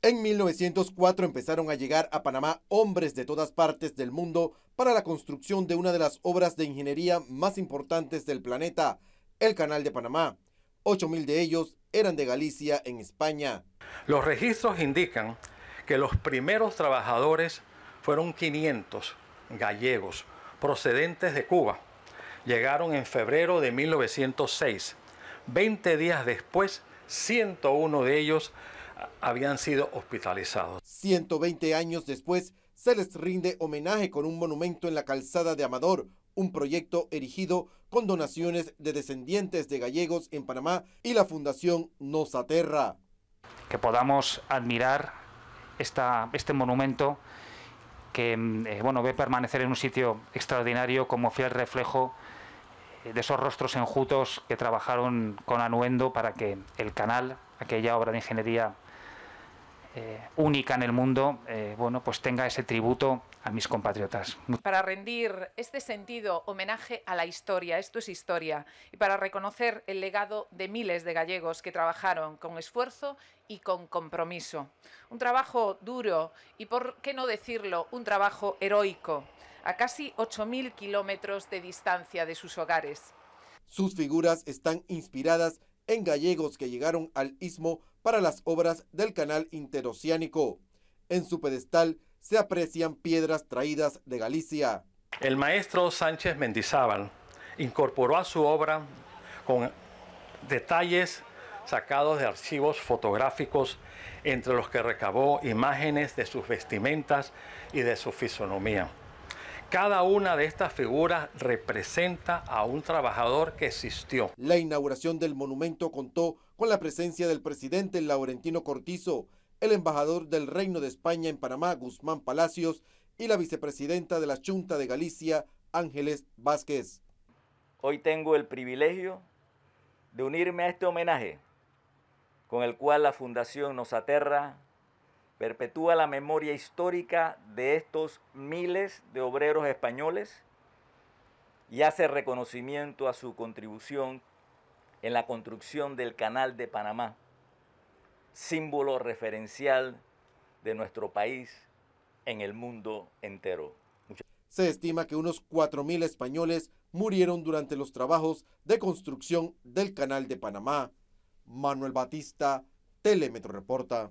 En 1904 empezaron a llegar a Panamá hombres de todas partes del mundo para la construcción de una de las obras de ingeniería más importantes del planeta, el Canal de Panamá. 8.000 de ellos eran de Galicia, en España. Los registros indican que los primeros trabajadores fueron 500 gallegos procedentes de Cuba. Llegaron en febrero de 1906. 20 días después, 101 de ellos habían sido hospitalizados. 120 años después, se les rinde homenaje con un monumento en la calzada de Amador, un proyecto erigido con donaciones de descendientes de gallegos en Panamá y la Fundación Nos Aterra. Que podamos admirar esta, este monumento que eh, bueno, ve permanecer en un sitio extraordinario como fiel reflejo eh, de esos rostros enjutos que trabajaron con anuendo para que el canal, aquella obra de ingeniería eh, única en el mundo, eh, bueno, pues tenga ese tributo a mis compatriotas. Para rendir este sentido homenaje a la historia, esto es historia, y para reconocer el legado de miles de gallegos que trabajaron con esfuerzo y con compromiso. Un trabajo duro y, por qué no decirlo, un trabajo heroico, a casi 8.000 kilómetros de distancia de sus hogares. Sus figuras están inspiradas en gallegos que llegaron al istmo para las obras del canal interoceánico. En su pedestal se aprecian piedras traídas de Galicia. El maestro Sánchez Mendizábal incorporó a su obra con detalles sacados de archivos fotográficos entre los que recabó imágenes de sus vestimentas y de su fisonomía. Cada una de estas figuras representa a un trabajador que existió. La inauguración del monumento contó con la presencia del presidente Laurentino Cortizo, el embajador del Reino de España en Panamá, Guzmán Palacios, y la vicepresidenta de la Junta de Galicia, Ángeles Vázquez. Hoy tengo el privilegio de unirme a este homenaje con el cual la Fundación nos aterra perpetúa la memoria histórica de estos miles de obreros españoles y hace reconocimiento a su contribución en la construcción del Canal de Panamá, símbolo referencial de nuestro país en el mundo entero. Se estima que unos 4.000 españoles murieron durante los trabajos de construcción del Canal de Panamá. Manuel Batista, Telemetro Reporta.